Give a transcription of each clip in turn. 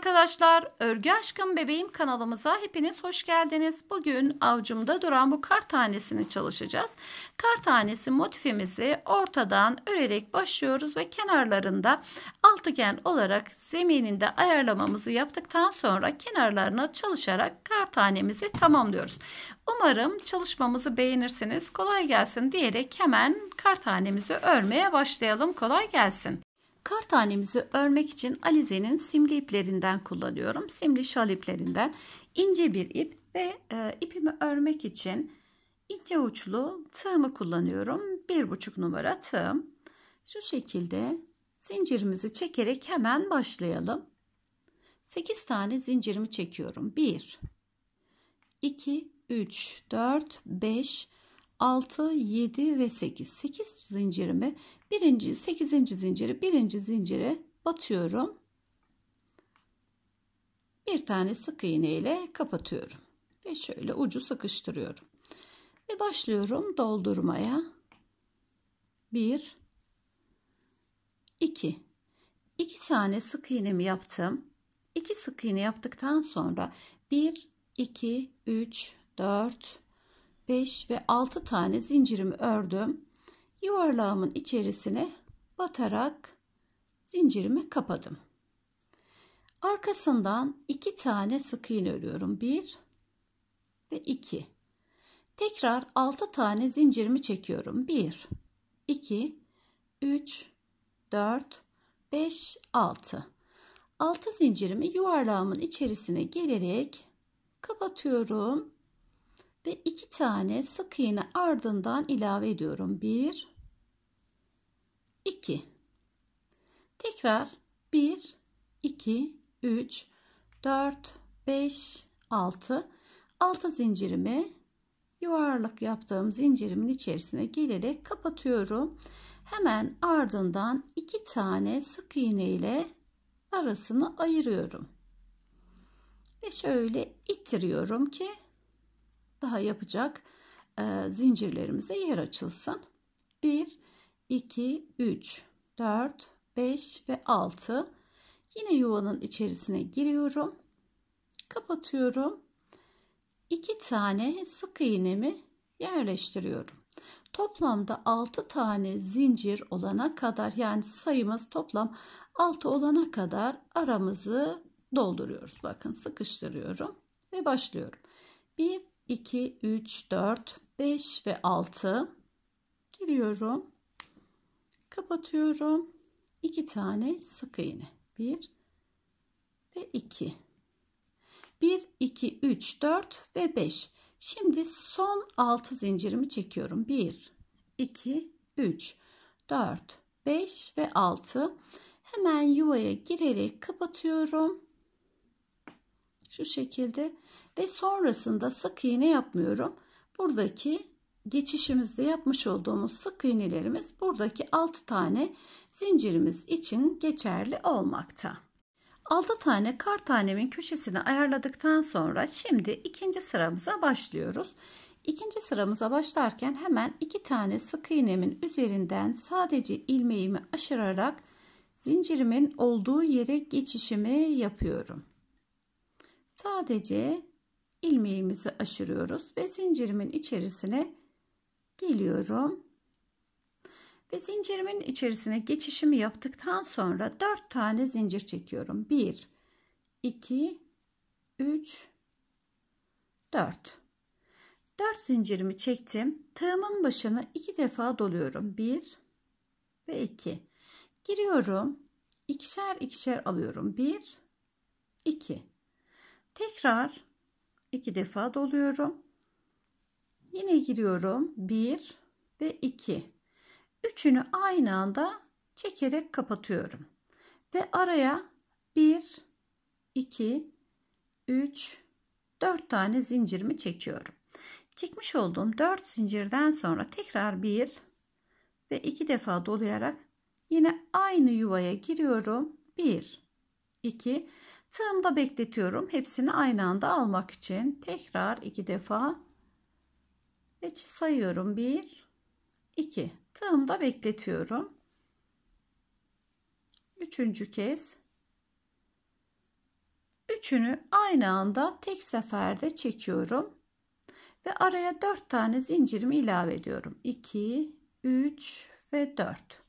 arkadaşlar, Örgü Aşkım Bebeğim kanalımıza hepiniz hoş geldiniz. Bugün avcumda duran bu kar tanesini çalışacağız. Kar tanesi motifimizi ortadan örerek başlıyoruz ve kenarlarında altıgen olarak zemininde ayarlamamızı yaptıktan sonra kenarlarına çalışarak kar tanemizi tamamlıyoruz. Umarım çalışmamızı beğenirsiniz. Kolay gelsin diyerek hemen kar tanemizi örmeye başlayalım. Kolay gelsin. Kar tanemizi örmek için alizenin simli iplerinden kullanıyorum. Simli şal iplerinden ince bir ip ve e, ipimi örmek için ince uçlu tığımı kullanıyorum. 1,5 numara tığım. Şu şekilde zincirimizi çekerek hemen başlayalım. 8 tane zincirimi çekiyorum. 1 2 3 4 5 6, 7 ve 8. 8 zincirimi birinci, 8. zinciri birinci zincire batıyorum. Bir tane sık iğne ile kapatıyorum. Ve şöyle ucu sıkıştırıyorum. Ve başlıyorum doldurmaya. 1, 2. 2 tane sık iğnemi yaptım. 2 sık iğne yaptıktan sonra 1, 2, 3, 4, 5 ve 6 tane zincirimi ördüm. Yuvarlağımın içerisine batarak zincirimi kapadım. Arkasından 2 tane sık iğne örüyorum. 1 ve 2. Tekrar 6 tane zincirimi çekiyorum. 1 2 3 4 5 6. 6 zincirimi yuvarlağımın içerisine gelerek kapatıyorum ve iki tane sık iğne ardından ilave ediyorum. 1 2 Tekrar 1 2 3 4 5 6 6 zincirimi yuvarlak yaptığım zincirimin içerisine gelerek kapatıyorum. Hemen ardından iki tane sık iğne ile arasını ayırıyorum. Ve şöyle ittiriyorum ki daha yapacak e, zincirlerimize yer açılsın. 1, 2, 3, 4, 5 ve 6. Yine yuvanın içerisine giriyorum. Kapatıyorum. 2 tane sık iğnemi yerleştiriyorum. Toplamda 6 tane zincir olana kadar yani sayımız toplam 6 olana kadar aramızı dolduruyoruz. Bakın sıkıştırıyorum ve başlıyorum. 1 2, 3, 4, 5 ve 6 giriyorum. Kapatıyorum. 2 tane sık iğne. 1 ve 2. 1, 2, 3, 4 ve 5. Şimdi son 6 zincirimi çekiyorum. 1, 2, 3, 4, 5 ve 6. Hemen yuvaya girerek kapatıyorum. Şu şekilde ve sonrasında sık iğne yapmıyorum. Buradaki geçişimizde yapmış olduğumuz sık iğnelerimiz buradaki 6 tane zincirimiz için geçerli olmakta. 6 tane kar tanemin köşesini ayarladıktan sonra şimdi ikinci sıramıza başlıyoruz. İkinci sıramıza başlarken hemen iki tane sık iğnemin üzerinden sadece ilmeğimi aşırarak zincirimin olduğu yere geçişimi yapıyorum. Sadece ilmeğimizi aşırıyoruz ve zincirimin içerisine geliyorum ve zincirimin içerisine geçişimi yaptıktan sonra 4 tane zincir çekiyorum 1 2 3 4 4 zincirimi çektim tığımın başını iki defa doluyorum 1 ve 2 giriyorum ikişer ikişer alıyorum 1 2 tekrar iki defa doluyorum. Yine giriyorum 1 ve 2. Üçünü aynı anda çekerek kapatıyorum. Ve araya 1 2 3 4 tane zincirimi çekiyorum. Çekmiş olduğum 4 zincirden sonra tekrar 1 ve 2 defa dolayarak yine aynı yuvaya giriyorum. 1 2 Tığımda bekletiyorum. Hepsini aynı anda almak için. Tekrar iki defa ve sayıyorum. Bir, iki. Tığımda bekletiyorum. Üçüncü kez. Üçünü aynı anda tek seferde çekiyorum. Ve araya dört tane zincirimi ilave ediyorum. İki, üç ve dört.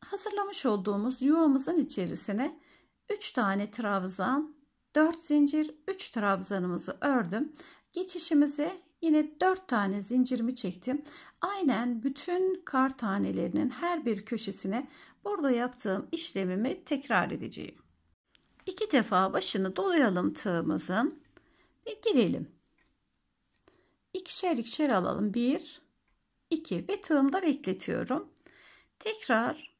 Hazırlamış olduğumuz yuvamızın içerisine 3 tane trabzan 4 zincir 3 trabzanımızı ördüm geçişimize yine 4 tane zincirimi çektim aynen bütün kar tanelerinin her bir köşesine burada yaptığım işlemimi tekrar edeceğim iki defa başını dolayalım tığımızın ve girelim ikişer ikişer alalım 1 2 ve tığımda bekletiyorum tekrar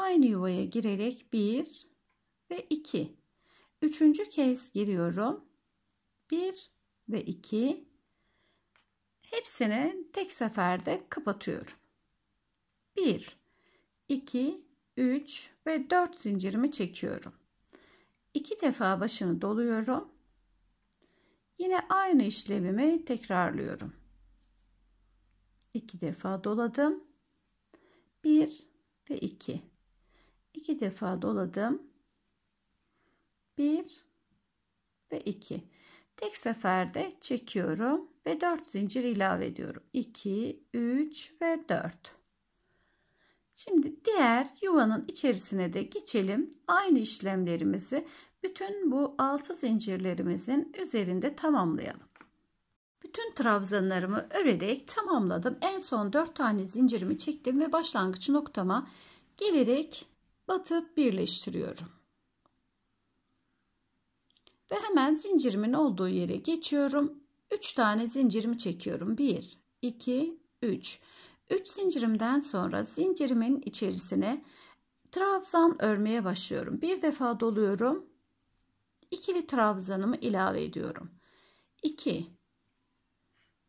aynı yuvaya girerek 1 ve 2. Üçüncü kez giriyorum. 1 ve 2. Hepsini tek seferde kapatıyorum. 1 2 3 ve 4 zincirimi çekiyorum. 2 defa başını doluyorum. Yine aynı işlemimi tekrarlıyorum. 2 defa doladım. 1 ve 2 iki defa doladım. Bir ve iki. Tek seferde çekiyorum ve 4 zincir ilave ediyorum. 2, 3 ve 4. Şimdi diğer yuvanın içerisine de geçelim. Aynı işlemlerimizi bütün bu 6 zincirlerimizin üzerinde tamamlayalım. Bütün trabzanlarımı örerek tamamladım. En son 4 tane zincirimi çektim ve başlangıç noktama gelerek batıp birleştiriyorum. Ve hemen zincirimin olduğu yere geçiyorum. 3 tane zincirimi çekiyorum. 1, 2, 3. 3 zincirimden sonra zincirimin içerisine trabzan örmeye başlıyorum. Bir defa doluyorum. İkili trabzanımı ilave ediyorum. 2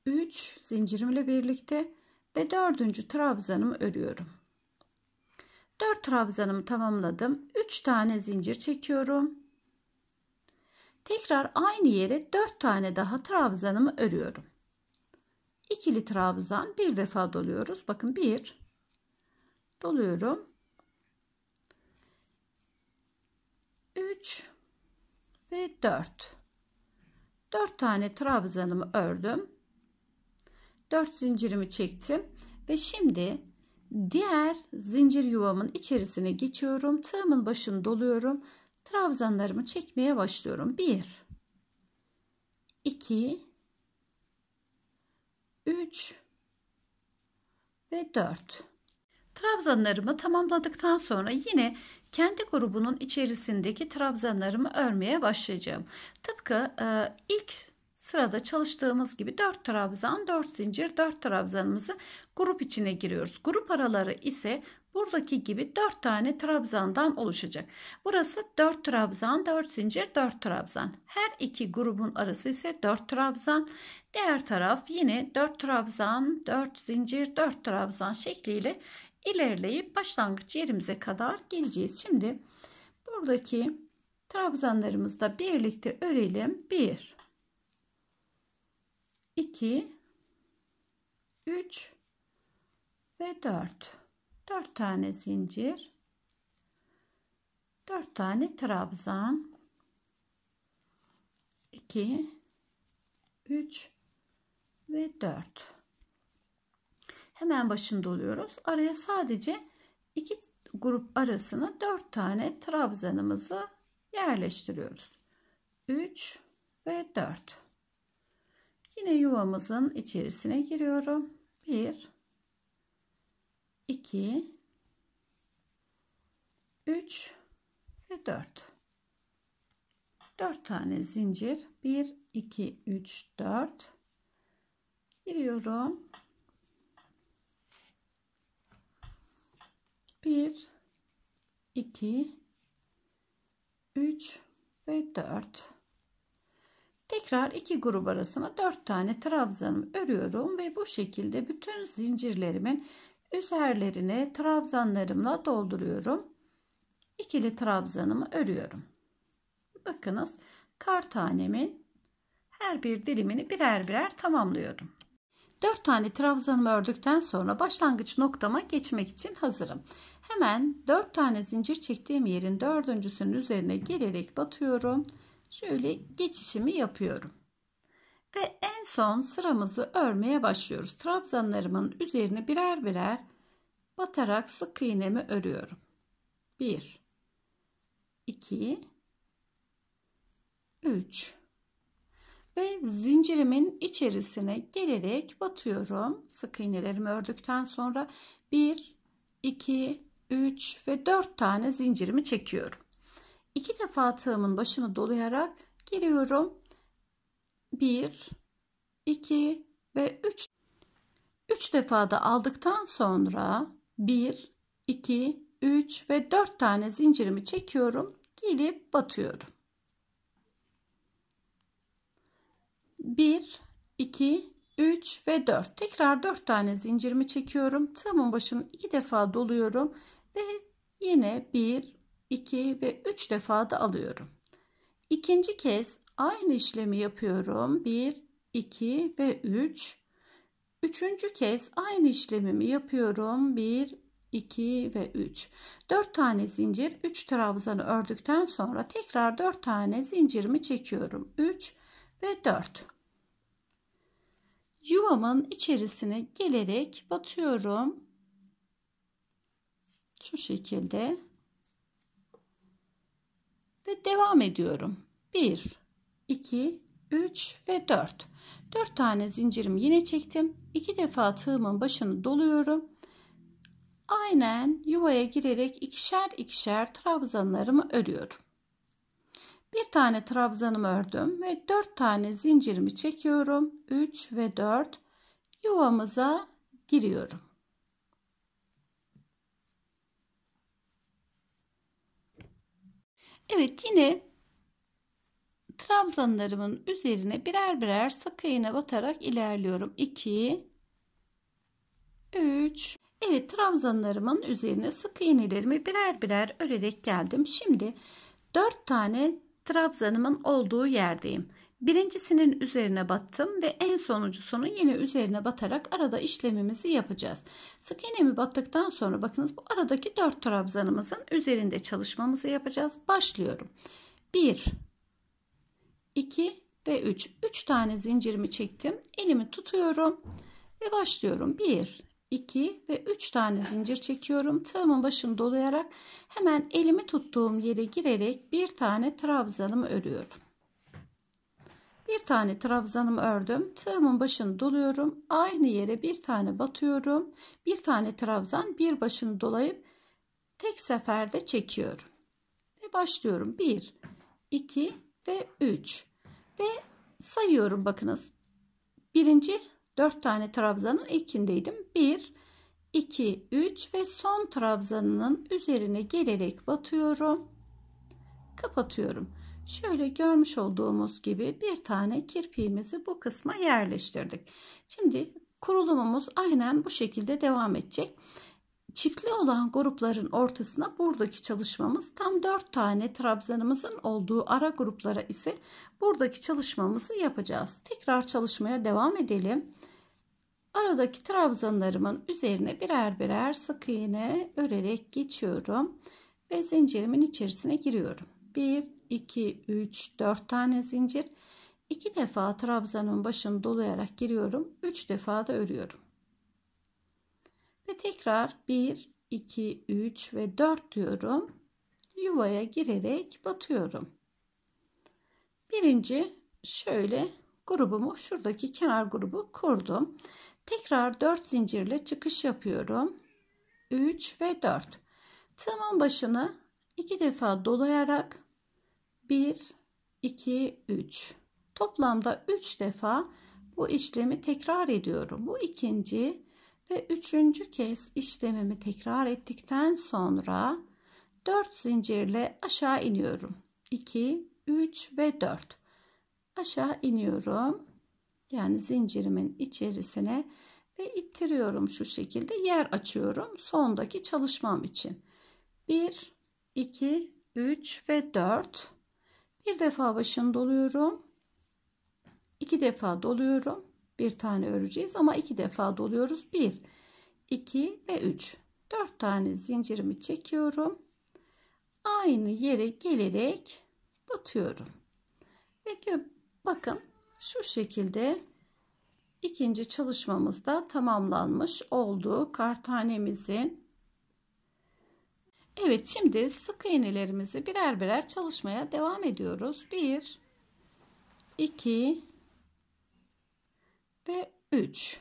3 zincirimle birlikte ve dördüncü trabzanımı örüyorum. 4 trabzanımı tamamladım. 3 tane zincir çekiyorum. Tekrar aynı yere 4 tane daha trabzanımı örüyorum. İkili trabzan bir defa doluyoruz. Bakın bir doluyorum. 3 ve 4. 4 tane trabzanımı ördüm. 4 zincirimi çektim ve şimdi Diğer zincir yuvamın içerisine geçiyorum. Tığımın başını doluyorum. Trabzanlarımı çekmeye başlıyorum. 1 2 3 ve 4. Trabzanlarımı tamamladıktan sonra yine kendi grubunun içerisindeki trabzanlarımı örmeye başlayacağım. Tıpkı e, ilk Sırada çalıştığımız gibi 4 trabzan, 4 zincir, 4 trabzanımızı grup içine giriyoruz. Grup araları ise buradaki gibi 4 tane trabzandan oluşacak. Burası 4 trabzan, 4 zincir, 4 trabzan. Her iki grubun arası ise 4 trabzan. Diğer taraf yine 4 trabzan, 4 zincir, 4 trabzan şekliyle ilerleyip başlangıç yerimize kadar geleceğiz. Şimdi buradaki trabzanlarımızı da birlikte örelim. 1 2 3 ve 4 4 tane zincir 4 tane trabzan 2 3 ve 4 hemen başında oluyoruz araya sadece iki grup arasına 4 tane trabzanımızı yerleştiriyoruz 3 ve 4 Yine yuvamızın içerisine giriyorum. 1 2 3 ve 4. 4 tane zincir. 1 2 3 4 giriyorum. 1 2 3 ve 4 Tekrar iki grup arasına dört tane trabzanımı örüyorum ve bu şekilde bütün zincirlerimin üzerlerine trabzanlarımla dolduruyorum. İkili trabzanımı örüyorum. Bakınız kar tanemin her bir dilimini birer birer tamamlıyorum. Dört tane trabzanımı ördükten sonra başlangıç noktama geçmek için hazırım. Hemen dört tane zincir çektiğim yerin dördüncüsünün üzerine gelerek batıyorum şöyle geçişimi yapıyorum. Ve en son sıramızı örmeye başlıyoruz. Trabzanlarımın üzerine birer birer batarak sık iğnemi örüyorum. 1 2 3 ve zincirimin içerisine gelerek batıyorum. Sık iğnelerimi ördükten sonra 1 2 3 ve 4 tane zincirimi çekiyorum iki defa tığımın başını dolayarak giriyorum. 1 2 ve 3 3 defa da aldıktan sonra 1 2 3 ve 4 tane zincirimi çekiyorum. Gelip batıyorum. 1 2 3 ve 4 tekrar 4 tane zincirimi çekiyorum tığımın başını iki defa doluyorum ve yine 1 2 ve 3 defa da alıyorum. İkinci kez aynı işlemi yapıyorum. 1, 2 ve 3. Üçüncü kez aynı işlemimi yapıyorum. 1, 2 ve 3. 4 tane zincir 3 trabzanı ördükten sonra tekrar 4 tane zincirimi çekiyorum. 3 ve 4. Yuvamın içerisine gelerek batıyorum. Şu şekilde ve devam ediyorum. 1, 2, 3 ve 4. 4 tane zincirimi yine çektim. 2 defa tığımın başını doluyorum. Aynen yuvaya girerek ikişer ikişer trabzanlarımı örüyorum. Bir tane trabzanımı ördüm ve 4 tane zincirimi çekiyorum. 3 ve 4 yuvamıza giriyorum. Evet yine trabzanlarımın üzerine birer birer sık iğne batarak ilerliyorum. 2 3 Evet trabzanlarımın üzerine sık iğnelerimi birer birer örerek geldim. Şimdi 4 tane trabzanımın olduğu yerdeyim. Birincisinin üzerine battım ve en sonuncusunun yine üzerine batarak arada işlemimizi yapacağız. Sık iğnemi battıktan sonra bakınız bu aradaki 4 trabzanımızın üzerinde çalışmamızı yapacağız. Başlıyorum. 1 2 ve 3. 3 tane zincirimi çektim. Elimi tutuyorum ve başlıyorum. 1 2 ve 3 tane zincir çekiyorum. Tığımın başını dolayarak hemen elimi tuttuğum yere girerek bir tane trabzanımı örüyorum. Bir tane trabzanımı ördüm. Tığımın başını doluyorum. Aynı yere bir tane batıyorum. Bir tane trabzan bir başını dolayıp tek seferde çekiyorum. Ve başlıyorum. 1, 2 ve 3. Ve sayıyorum bakınız. Birinci 4 tane trabzanın ilkindeydim. 1, 2, 3 ve son trabzanının üzerine gelerek batıyorum. Kapatıyorum. Şöyle görmüş olduğumuz gibi bir tane kirpiğimizi bu kısma yerleştirdik. Şimdi kurulumumuz aynen bu şekilde devam edecek. Çiftli olan grupların ortasına buradaki çalışmamız tam 4 tane trabzanımızın olduğu ara gruplara ise buradaki çalışmamızı yapacağız. Tekrar çalışmaya devam edelim. Aradaki trabzanlarımın üzerine birer birer sık iğne örerek geçiyorum ve zincirimin içerisine giriyorum. 1 2, 3, 4 tane zincir. 2 defa trabzanın başını dolayarak giriyorum. 3 defa da örüyorum. Ve tekrar 1, 2, 3 ve 4 diyorum. Yuvaya girerek batıyorum. Birinci şöyle grubumu şuradaki kenar grubu kurdum. Tekrar 4 zincirle çıkış yapıyorum. 3 ve 4. Tığımın başını iki defa dolayarak 1 2 3 toplamda 3 defa bu işlemi tekrar ediyorum bu ikinci ve üçüncü kez işlemimi tekrar ettikten sonra 4 zincirle aşağı iniyorum 2 3 ve 4 aşağı iniyorum yani zincirimin içerisine ve ittiriyorum şu şekilde yer açıyorum sondaki çalışmam için 1 2 3 ve 4 bir defa başını doluyorum. iki defa doluyorum. Bir tane öreceğiz ama iki defa doluyoruz. Bir, iki ve üç. Dört tane zincirimi çekiyorum. Aynı yere gelerek batıyorum. Ve bakın şu şekilde ikinci çalışmamız da tamamlanmış oldu. Kartanemizin Evet şimdi sık iğnelerimizi birer birer çalışmaya devam ediyoruz. 1 2 ve 3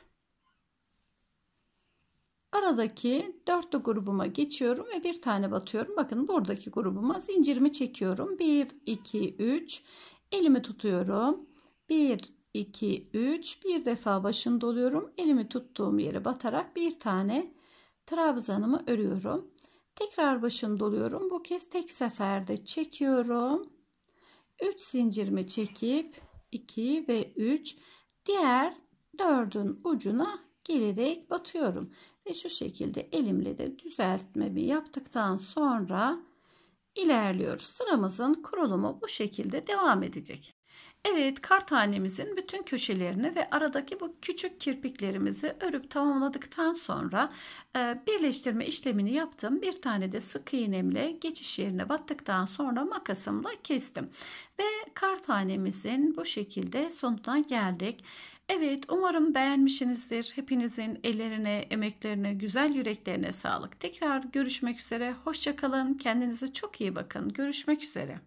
Aradaki dörtlü grubuma geçiyorum ve bir tane batıyorum. Bakın buradaki grubuma zincirimi çekiyorum. 1 2 3 elimi tutuyorum. 1 2 3 bir defa başını doluyorum. Elimi tuttuğum yere batarak bir tane trabzanımı örüyorum tekrar başını doluyorum bu kez tek seferde çekiyorum 3 zincirimi çekip 2 ve 3 diğer 4'ün ucuna gelerek batıyorum ve şu şekilde elimle de düzeltmemi yaptıktan sonra ilerliyoruz sıramızın kurulumu bu şekilde devam edecek Evet, kar tanemizin bütün köşelerini ve aradaki bu küçük kirpiklerimizi örüp tamamladıktan sonra e, birleştirme işlemini yaptım. Bir tane de sık iğnemle geçiş yerine battıktan sonra makasımla kestim. Ve kar tanemizin bu şekilde sonuna geldik. Evet, umarım beğenmişsinizdir. Hepinizin ellerine, emeklerine, güzel yüreklerine sağlık. Tekrar görüşmek üzere. Hoşçakalın. Kendinize çok iyi bakın. Görüşmek üzere.